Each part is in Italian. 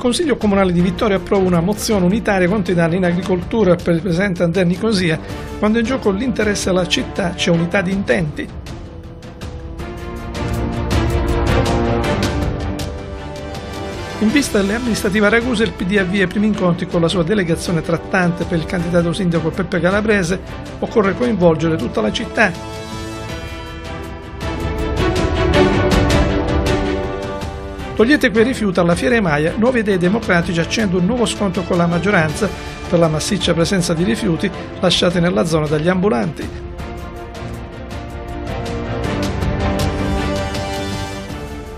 Il Consiglio Comunale di Vittoria approva una mozione unitaria contro i danni in agricoltura per il presidente Andrea Nicosia quando in gioco l'interesse alla città c'è unità di intenti. In vista delle amministrative a Ragusa, il PD avvia i primi incontri con la sua delegazione trattante per il candidato sindaco Peppe Calabrese. Occorre coinvolgere tutta la città. Togliete quei rifiuti alla Fiera Maia, nuove idee democratiche accende un nuovo scontro con la maggioranza per la massiccia presenza di rifiuti lasciati nella zona dagli ambulanti.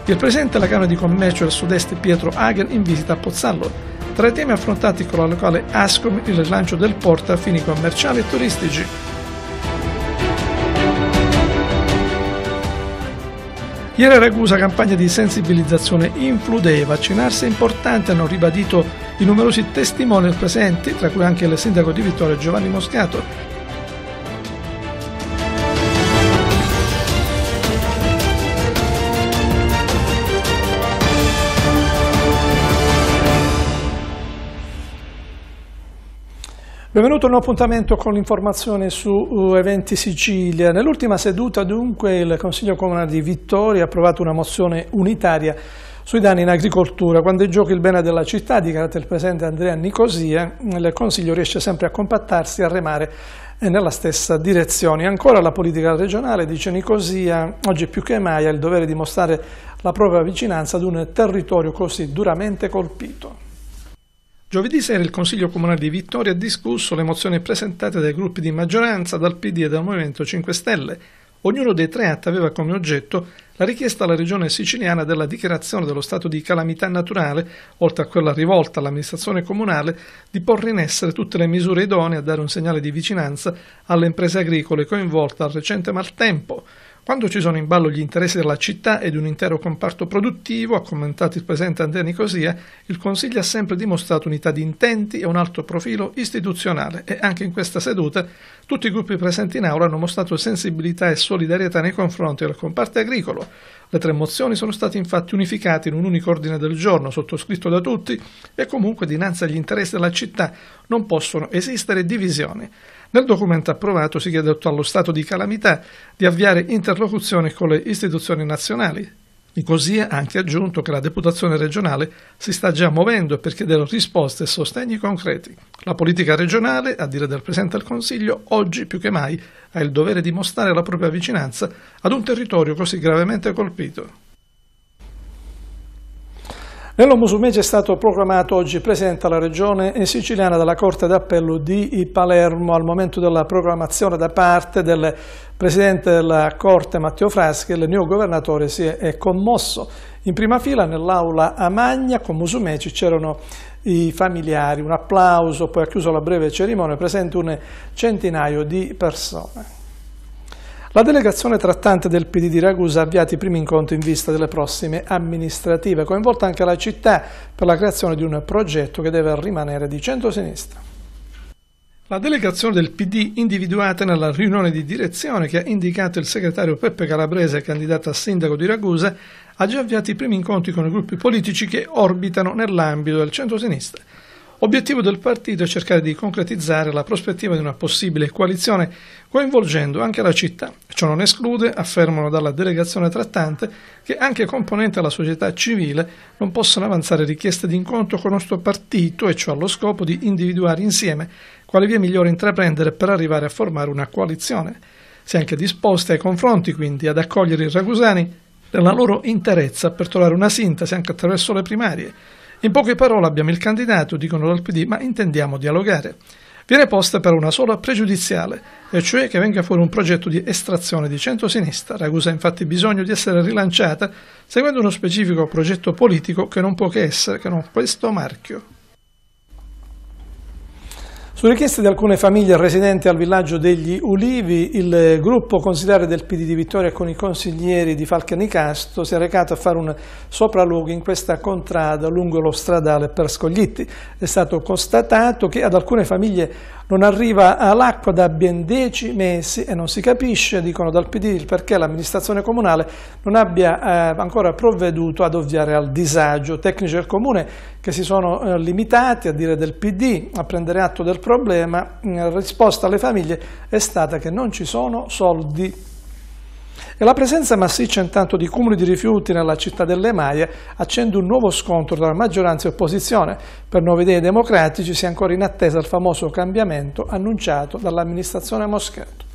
Il presidente della Camera di Commercio del Sud-Est Pietro Hagen in visita a Pozzallo. Tra i temi affrontati con la locale ASCOM il rilancio del porto a fini commerciali e turistici. Ieri a Ragusa campagna di sensibilizzazione Includeva, vaccinarsi è importante, hanno ribadito i numerosi testimoni presenti, tra cui anche il sindaco di Vittoria Giovanni Moscato, Benvenuto a un nuovo appuntamento con l'informazione su uh, Eventi Sicilia. Nell'ultima seduta dunque il Consiglio Comunale di Vittoria ha approvato una mozione unitaria sui danni in agricoltura. Quando è gioco il bene della città, dichiarato il presidente Andrea Nicosia, il Consiglio riesce sempre a compattarsi e a remare eh, nella stessa direzione. Ancora la politica regionale, dice Nicosia, oggi più che mai ha il dovere di mostrare la propria vicinanza ad un territorio così duramente colpito. Giovedì sera il Consiglio Comunale di Vittoria ha discusso le mozioni presentate dai gruppi di maggioranza, dal PD e dal Movimento 5 Stelle. Ognuno dei tre atti aveva come oggetto la richiesta alla Regione siciliana della dichiarazione dello stato di calamità naturale, oltre a quella rivolta all'amministrazione comunale, di porre in essere tutte le misure idonee a dare un segnale di vicinanza alle imprese agricole coinvolte al recente maltempo. Quando ci sono in ballo gli interessi della città ed un intero comparto produttivo, ha commentato il presidente Andrea Nicosia, il Consiglio ha sempre dimostrato unità di intenti e un alto profilo istituzionale e anche in questa seduta tutti i gruppi presenti in aula hanno mostrato sensibilità e solidarietà nei confronti del comparto agricolo. Le tre mozioni sono state infatti unificate in un unico ordine del giorno sottoscritto da tutti e comunque dinanzi agli interessi della città non possono esistere divisioni. Nel documento approvato si chiede allo Stato di calamità di avviare interlocuzioni con le istituzioni nazionali. Nicosia ha anche aggiunto che la deputazione regionale si sta già muovendo per chiedere risposte e sostegni concreti. La politica regionale, a dire del Presidente del Consiglio, oggi più che mai ha il dovere di mostrare la propria vicinanza ad un territorio così gravemente colpito. Nell'Omus Musumeci è stato proclamato oggi presente alla Regione siciliana dalla Corte d'Appello di Palermo al momento della proclamazione da parte del Presidente della Corte Matteo Fraschi, il neo governatore si è commosso. In prima fila nell'aula a Magna con Musumeci c'erano i familiari, un applauso, poi ha chiuso la breve cerimonia, presente un centinaio di persone. La delegazione trattante del PD di Ragusa ha avviato i primi incontri in vista delle prossime amministrative, coinvolta anche la città per la creazione di un progetto che deve rimanere di centrosinistra. La delegazione del PD individuata nella riunione di direzione che ha indicato il segretario Peppe Calabrese, candidato a sindaco di Ragusa, ha già avviato i primi incontri con i gruppi politici che orbitano nell'ambito del centrosinistra. Obiettivo del partito è cercare di concretizzare la prospettiva di una possibile coalizione coinvolgendo anche la città. Ciò non esclude, affermano dalla delegazione trattante, che anche componenti della società civile non possano avanzare richieste di incontro con il nostro partito e ciò allo scopo di individuare insieme quale via migliore intraprendere per arrivare a formare una coalizione. Si è anche disposta ai confronti, quindi, ad accogliere i ragusani nella loro interezza per trovare una sintesi anche attraverso le primarie in poche parole abbiamo il candidato, dicono dal PD, ma intendiamo dialogare. Viene posta però una sola pregiudiziale, e cioè che venga fuori un progetto di estrazione di centrosinistra. Ragusa ha infatti bisogno di essere rilanciata seguendo uno specifico progetto politico che non può che essere che non questo marchio. Su richiesta di alcune famiglie residenti al villaggio degli Ulivi, il gruppo consigliare del PD di Vittoria con i consiglieri di Falcanicasto si è recato a fare un sopralluogo in questa contrada lungo lo stradale per Scoglitti. È stato constatato che ad alcune famiglie non arriva l'acqua da ben 10 mesi e non si capisce, dicono dal PD, il perché l'amministrazione comunale non abbia eh, ancora provveduto ad ovviare al disagio. Tecnici del comune che si sono eh, limitati, a dire del PD, a prendere atto del problema, la risposta alle famiglie è stata che non ci sono soldi. E la presenza massiccia intanto di cumuli di rifiuti nella città delle Maie accende un nuovo scontro tra maggioranza e opposizione. Per nuove idee democratici si è ancora in attesa il famoso cambiamento annunciato dall'amministrazione Moschetto.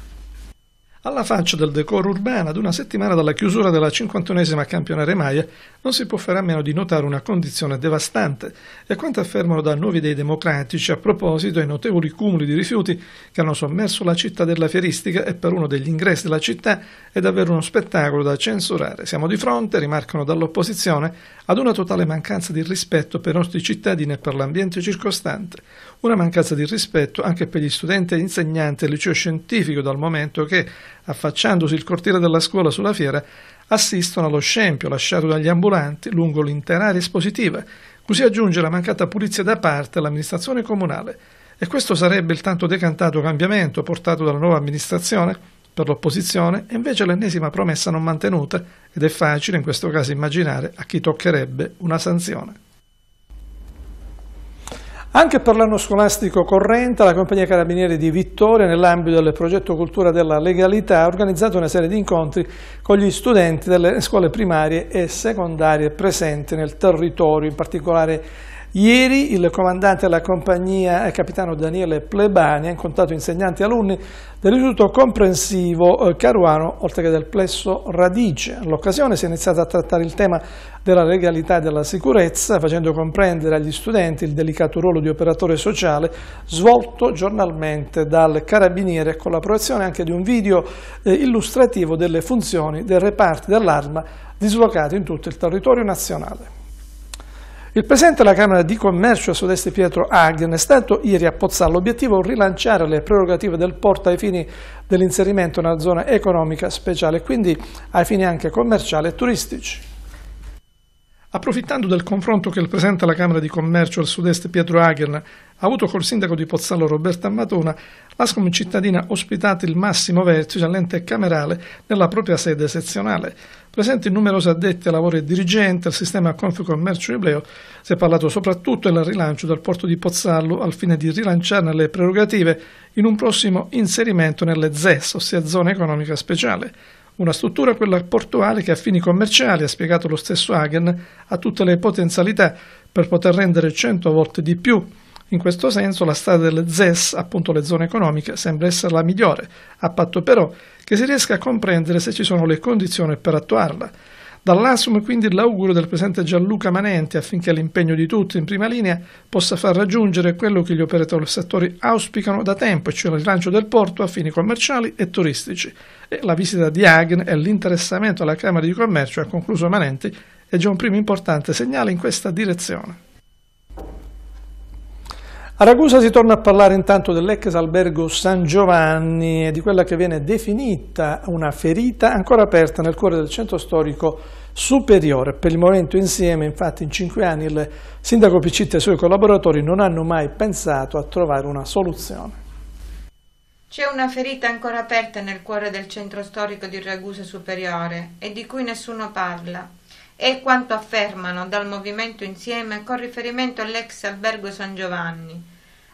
Alla faccia del decoro urbano, ad una settimana dalla chiusura della cinquantunesima campionare Maia, non si può fare a meno di notare una condizione devastante e quanto affermano da nuovi dei democratici a proposito dei notevoli cumuli di rifiuti che hanno sommerso la città della fieristica e per uno degli ingressi della città è davvero uno spettacolo da censurare. Siamo di fronte, rimarcano dall'opposizione, ad una totale mancanza di rispetto per i nostri cittadini e per l'ambiente circostante, una mancanza di rispetto anche per gli studenti e insegnanti del liceo scientifico dal momento che affacciandosi il cortile della scuola sulla fiera, assistono allo scempio lasciato dagli ambulanti lungo l'intera area espositiva, così aggiunge la mancata pulizia da parte dell'amministrazione comunale. E questo sarebbe il tanto decantato cambiamento portato dalla nuova amministrazione? Per l'opposizione è invece l'ennesima promessa non mantenuta ed è facile in questo caso immaginare a chi toccherebbe una sanzione. Anche per l'anno scolastico corrente la Compagnia Carabinieri di Vittoria nell'ambito del progetto Cultura della Legalità ha organizzato una serie di incontri con gli studenti delle scuole primarie e secondarie presenti nel territorio, in particolare Ieri il comandante della compagnia, eh, capitano Daniele Plebani, ha incontrato insegnanti e alunni dell'Istituto Comprensivo eh, Caruano, oltre che del Plesso Radice. All'occasione si è iniziato a trattare il tema della legalità e della sicurezza, facendo comprendere agli studenti il delicato ruolo di operatore sociale svolto giornalmente dal carabiniere con l'approvazione anche di un video eh, illustrativo delle funzioni del reparti dell'arma dislocato in tutto il territorio nazionale. Il presidente della Camera di Commercio a sud-est Pietro Hagen è stato ieri a Pozzallo. L'obiettivo è rilanciare le prerogative del porto ai fini dell'inserimento nella zona economica speciale, quindi ai fini anche commerciali e turistici. Approfittando del confronto che il Presidente della Camera di Commercio del sud-est Pietro Hagen ha avuto col sindaco di Pozzallo Roberta Matona, l'ASCOM cittadina ha ospitato il massimo vertice all'ente camerale nella propria sede sezionale. Presenti numerosi addetti a lavori e dirigenti al sistema Confcommercio Ebleo, si è parlato soprattutto del rilancio del porto di Pozzallo al fine di rilanciarne le prerogative in un prossimo inserimento nelle ZES, ossia Zona economica speciale. Una struttura quella portuale che a fini commerciali, ha spiegato lo stesso Hagen, ha tutte le potenzialità per poter rendere 100 volte di più. In questo senso la strada delle ZES, appunto le zone economiche, sembra essere la migliore, a patto però che si riesca a comprendere se ci sono le condizioni per attuarla. Dall'ASUM quindi l'auguro del presente Gianluca Manenti affinché l'impegno di tutti in prima linea possa far raggiungere quello che gli operatori del settore auspicano da tempo, cioè il rilancio del porto a fini commerciali e turistici. E la visita di Agn e l'interessamento alla Camera di Commercio, ha concluso Manenti, è già un primo importante segnale in questa direzione. A Ragusa si torna a parlare intanto dell'ex albergo San Giovanni e di quella che viene definita una ferita ancora aperta nel cuore del centro storico superiore. Per il momento insieme, infatti, in cinque anni il sindaco Piccitti e i suoi collaboratori non hanno mai pensato a trovare una soluzione. C'è una ferita ancora aperta nel cuore del centro storico di Ragusa superiore e di cui nessuno parla. È quanto affermano dal Movimento Insieme con riferimento all'ex albergo San Giovanni.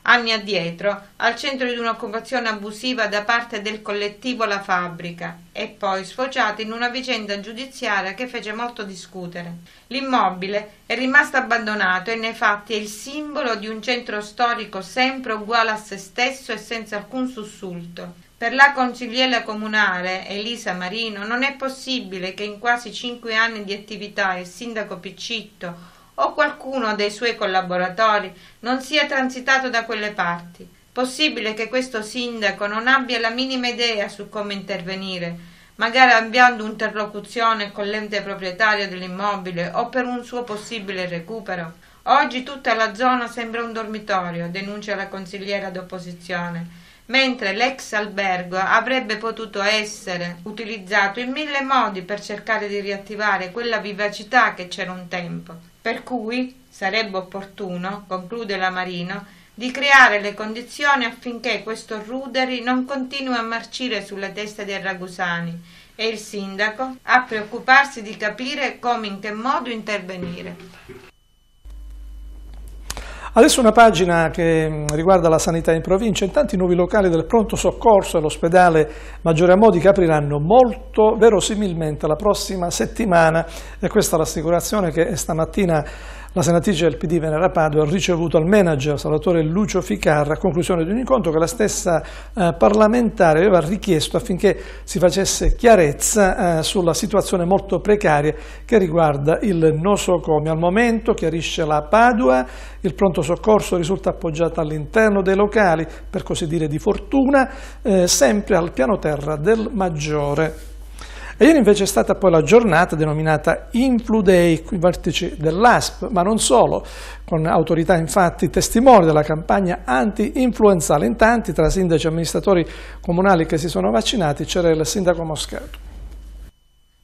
Anni addietro, al centro di un'occupazione abusiva da parte del collettivo La Fabbrica e poi sfociata in una vicenda giudiziaria che fece molto discutere. L'immobile è rimasto abbandonato e nei fatti è il simbolo di un centro storico sempre uguale a se stesso e senza alcun sussulto per la consigliera comunale Elisa Marino non è possibile che in quasi cinque anni di attività il sindaco Piccitto o qualcuno dei suoi collaboratori non sia transitato da quelle parti. Possibile che questo sindaco non abbia la minima idea su come intervenire, magari avviando interlocuzione con l'ente proprietario dell'immobile o per un suo possibile recupero? Oggi tutta la zona sembra un dormitorio, denuncia la consigliera d'opposizione mentre l'ex albergo avrebbe potuto essere utilizzato in mille modi per cercare di riattivare quella vivacità che c'era un tempo. Per cui sarebbe opportuno, conclude la Marino, di creare le condizioni affinché questo ruderi non continui a marcire sulle teste dei ragusani e il sindaco a preoccuparsi di capire come e in che modo intervenire. Adesso una pagina che mm, riguarda la sanità in provincia, In tanti nuovi locali del pronto soccorso e l'ospedale Maggiore Amodi che apriranno molto verosimilmente la prossima settimana e questa è l'assicurazione che stamattina la senatrice del PD Venera Padua ha ricevuto al manager Salvatore Lucio Ficarra a conclusione di un incontro che la stessa eh, parlamentare aveva richiesto affinché si facesse chiarezza eh, sulla situazione molto precaria che riguarda il nosocomio. Al momento, chiarisce la Padua, il pronto soccorso risulta appoggiato all'interno dei locali, per così dire di fortuna, eh, sempre al piano terra del Maggiore. E ieri invece è stata poi la giornata denominata Influ Day, i vertici dell'ASP, ma non solo, con autorità infatti testimoni della campagna anti-influenzale. In tanti, tra sindaci e amministratori comunali che si sono vaccinati, c'era il sindaco Moscato.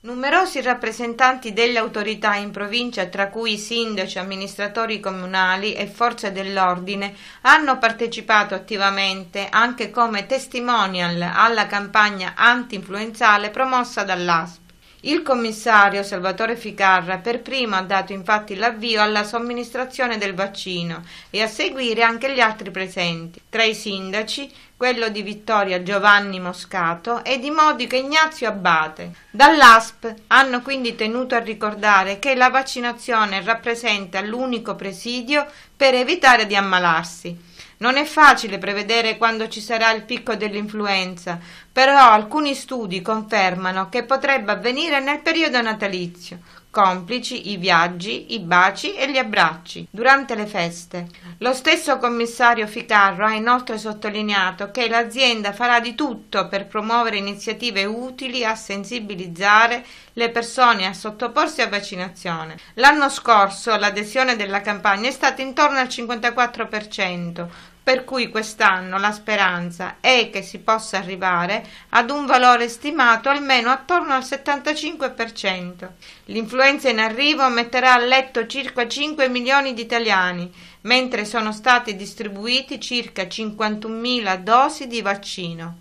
Numerosi rappresentanti delle autorità in provincia, tra cui sindaci, amministratori comunali e forze dell'ordine, hanno partecipato attivamente anche come testimonial alla campagna anti-influenzale promossa dall'ASP. Il commissario Salvatore Ficarra per primo ha dato infatti l'avvio alla somministrazione del vaccino e a seguire anche gli altri presenti, tra i sindaci quello di Vittoria Giovanni Moscato e di Modica Ignazio Abbate. Dall'ASP hanno quindi tenuto a ricordare che la vaccinazione rappresenta l'unico presidio per evitare di ammalarsi non è facile prevedere quando ci sarà il picco dell'influenza, però alcuni studi confermano che potrebbe avvenire nel periodo natalizio complici i viaggi, i baci e gli abbracci durante le feste. Lo stesso commissario Ficarro ha inoltre sottolineato che l'azienda farà di tutto per promuovere iniziative utili a sensibilizzare le persone a sottoporsi a vaccinazione. L'anno scorso l'adesione della campagna è stata intorno al 54%, per cui quest'anno la speranza è che si possa arrivare ad un valore stimato almeno attorno al 75%. L'influenza in arrivo metterà a letto circa 5 milioni di italiani, mentre sono stati distribuiti circa 51.000 dosi di vaccino.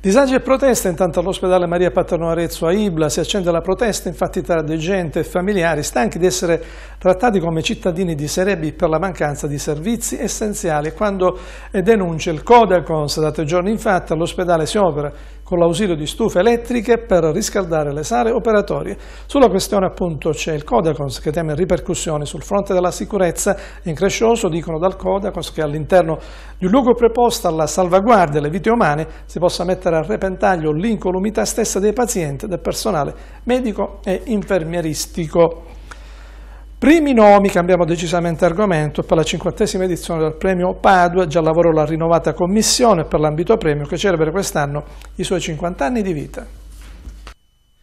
Disagi e proteste intanto all'ospedale Maria Paterno Arezzo a Ibla si accende la protesta infatti tra degente e familiari stanchi di essere trattati come cittadini di serie B per la mancanza di servizi essenziali quando denuncia il Codacons. Da tre giorni infatti all'ospedale si opera con l'ausilio di stufe elettriche per riscaldare le sale operatorie. Sulla questione appunto c'è il Codacons che teme ripercussioni sul fronte della sicurezza in Crescioso, dicono dal Codacons che all'interno di un luogo preposto alla salvaguardia delle vite umane si possa mettere a repentaglio l'incolumità stessa dei pazienti, del personale medico e infermieristico. Primi nomi, cambiamo decisamente argomento, per la cinquantesima edizione del premio Padua già lavorò la rinnovata commissione per l'ambito premio che celebra quest'anno i suoi 50 anni di vita.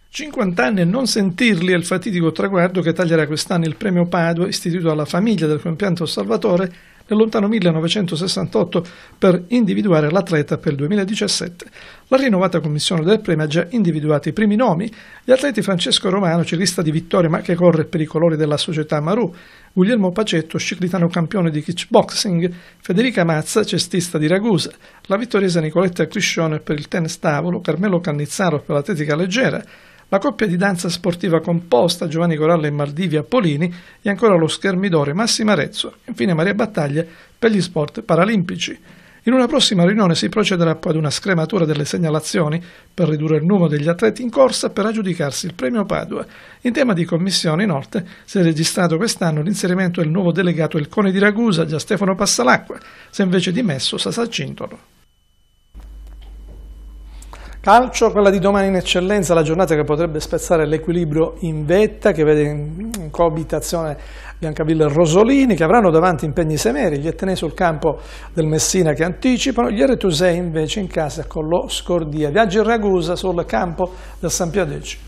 50 anni e non sentirli è il fatidico traguardo che taglierà quest'anno il premio Padua istituito alla famiglia del compianto Salvatore nel lontano 1968 per individuare l'atleta per il 2017. La rinnovata commissione del premio ha già individuato i primi nomi, gli atleti Francesco Romano, ciclista di vittoria ma che corre per i colori della società Maru, Guglielmo Pacetto, ciclitano campione di kickboxing, Federica Mazza, cestista di Ragusa, la vittoriesa Nicoletta Criscione per il tennis tavolo, Carmelo Cannizzaro per l'atletica leggera, la coppia di danza sportiva composta Giovanni Coralla e Mardivi Appolini e ancora lo schermidore Massima Rezzo, infine Maria Battaglia per gli sport paralimpici. In una prossima riunione si procederà poi ad una scrematura delle segnalazioni per ridurre il numero degli atleti in corsa per aggiudicarsi il premio Padua. In tema di commissione, inoltre, si è registrato quest'anno l'inserimento del nuovo delegato del Cone di Ragusa, già Stefano Passalacqua, se invece dimesso Sasa Cintolo. Calcio, quella di domani in eccellenza, la giornata che potrebbe spezzare l'equilibrio in vetta, che vede in coabitazione Biancavilla e Rosolini, che avranno davanti impegni semeri, gli Etnei sul campo del Messina che anticipano, gli Eretusei invece in casa con lo Scordia. Viaggio in Ragusa sul campo del San Piadeci.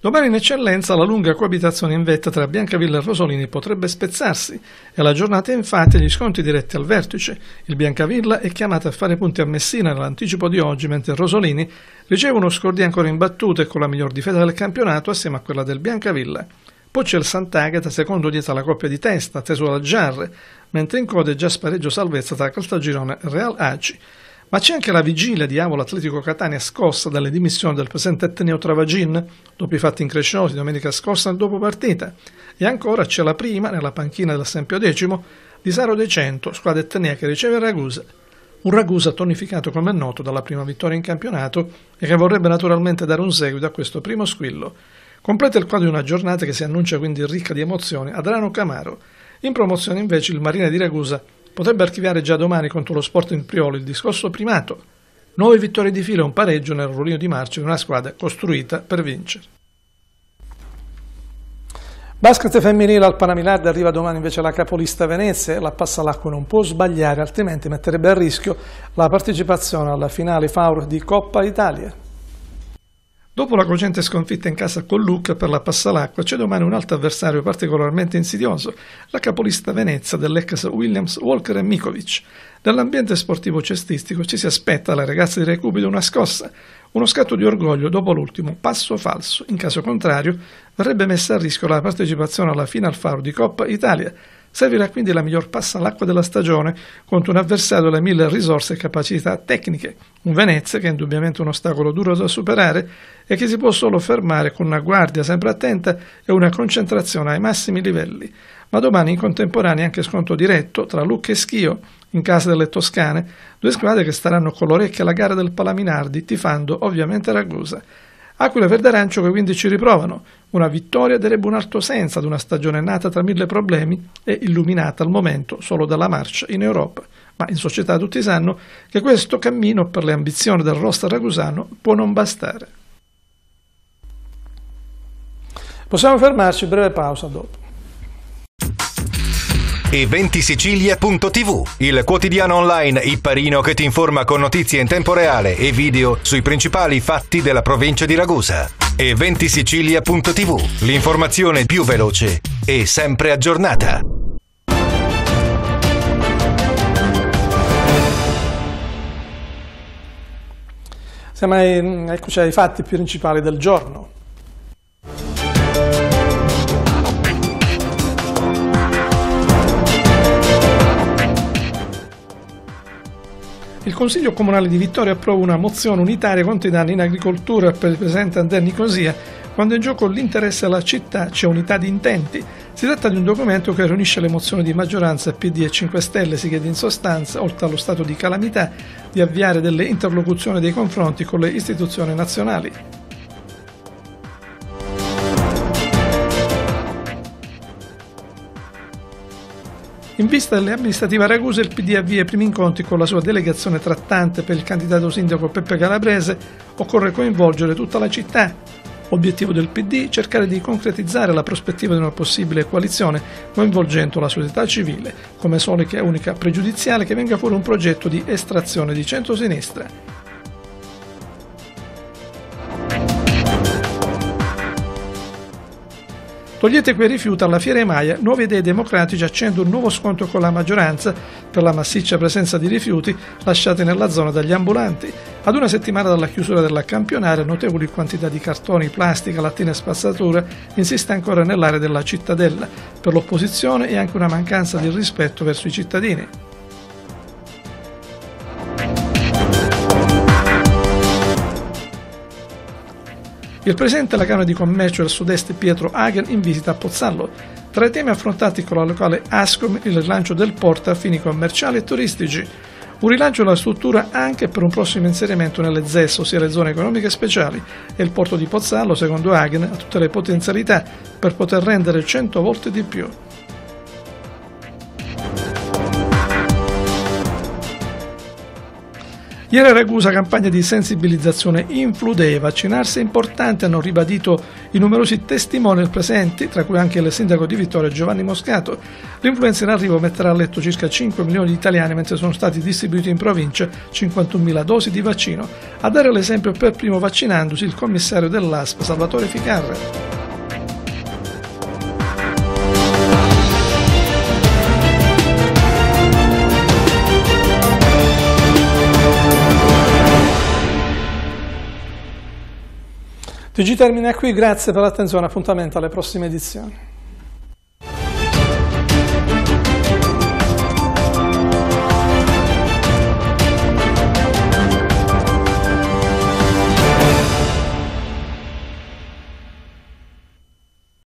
Domani in eccellenza la lunga coabitazione in vetta tra Biancavilla e Rosolini potrebbe spezzarsi e la giornata infatti gli sconti diretti al vertice. Il Biancavilla è chiamato a fare punti a Messina nell'anticipo di oggi, mentre Rosolini riceve uno scordi ancora imbattuto e con la miglior difesa del campionato assieme a quella del Biancavilla. Poi c'è il Sant'Agata, secondo dietro alla coppia di testa, teso da Giarre, mentre in coda è già spareggio salvezza tra Caltagirone e Real Aci. Ma c'è anche la vigilia di Avola Atletico Catania scossa dalle dimissioni del presidente Etneo Travagin dopo i fatti incresciosi domenica scorsa nel dopo partita. E ancora c'è la prima, nella panchina del Sempio X, di Saro De Cento, squadra etnea che riceve Ragusa. Un Ragusa tonificato come è noto dalla prima vittoria in campionato e che vorrebbe naturalmente dare un seguito a questo primo squillo. Completa il quadro di una giornata che si annuncia quindi ricca di emozioni ad Rano Camaro. In promozione invece il Marina di Ragusa potrebbe archiviare già domani contro lo Sporting Priolo il discorso primato. Nove vittorie di fila e un pareggio nel ruolino di marcia di una squadra costruita per vincere. Basket femminile al Panamilard arriva domani invece la capolista Venezia, la passa Passalacqua non può sbagliare altrimenti metterebbe a rischio la partecipazione alla finale Faur di Coppa Italia. Dopo la cogente sconfitta in casa con Lucca per la passa Passalacqua, c'è domani un altro avversario particolarmente insidioso, la capolista Venezia dell'ex Williams Walker e Mikovic. Dall'ambiente sportivo cestistico ci si aspetta alla ragazza di Recupito una scossa, uno scatto di orgoglio dopo l'ultimo passo falso. In caso contrario, verrebbe messa a rischio la partecipazione alla Final Faro di Coppa Italia, Servirà quindi la miglior passa all'acqua della stagione contro un avversario alle mille risorse e capacità tecniche, un Venezia che è indubbiamente un ostacolo duro da superare e che si può solo fermare con una guardia sempre attenta e una concentrazione ai massimi livelli. Ma domani in contemporanea anche scontro diretto tra Lucca e Schio in casa delle Toscane, due squadre che staranno con l'orecchia alla gara del Palaminardi, tifando ovviamente Ragusa. Aquila e Arancio che quindi ci riprovano. Una vittoria darebbe un alto senso ad una stagione nata tra mille problemi e illuminata al momento solo dalla marcia in Europa. Ma in società tutti sanno che questo cammino per le ambizioni del roster ragusano può non bastare. Possiamo fermarci, breve pausa dopo e ventisicilia.tv, il quotidiano online ipparino che ti informa con notizie in tempo reale e video sui principali fatti della provincia di Ragusa. E ventisicilia.tv, l'informazione più veloce e sempre aggiornata. Siamo ai, eh, eccoci ai fatti principali del giorno. Il Consiglio Comunale di Vittoria approva una mozione unitaria contro i danni in agricoltura per il presidente Andrea Nicosia quando in gioco l'interesse alla città c'è unità di intenti. Si tratta di un documento che riunisce le mozioni di maggioranza PD e 5 Stelle. Si chiede in sostanza, oltre allo stato di calamità, di avviare delle interlocuzioni e dei confronti con le istituzioni nazionali. In vista delle amministrative a Ragusa, il PD avvia i primi incontri con la sua delegazione trattante per il candidato sindaco Peppe Calabrese. Occorre coinvolgere tutta la città. Obiettivo del PD? Cercare di concretizzare la prospettiva di una possibile coalizione coinvolgendo la società civile, come solita unica pregiudiziale che venga fuori un progetto di estrazione di centrosinistra. Togliete quei rifiuti alla Fiera Maia, Nuove Idee Democratiche accendono un nuovo scontro con la maggioranza per la massiccia presenza di rifiuti lasciati nella zona dagli ambulanti. Ad una settimana dalla chiusura della campionaria, notevoli quantità di cartoni, plastica, lattine e spazzatura insiste ancora nell'area della cittadella. Per l'opposizione è anche una mancanza di rispetto verso i cittadini. Il presidente della Camera di Commercio del Sud-Est Pietro Hagen in visita a Pozzallo. Tra i temi affrontati con la locale Ascom il rilancio del porto a fini commerciali e turistici. Un rilancio della struttura anche per un prossimo inserimento nelle ZES, ossia le zone economiche speciali, e il porto di Pozzallo, secondo Hagen, ha tutte le potenzialità per poter rendere 100 volte di più. Ieri a Ragusa campagna di sensibilizzazione in vaccinarsi è importante, hanno ribadito i numerosi testimoni presenti, tra cui anche il sindaco di Vittoria Giovanni Moscato. L'influenza in arrivo metterà a letto circa 5 milioni di italiani, mentre sono stati distribuiti in provincia 51.000 dosi di vaccino. A dare l'esempio per primo vaccinandosi il commissario dell'ASP Salvatore Ficarra. TG termina qui, grazie per l'attenzione, appuntamento alle prossime edizioni.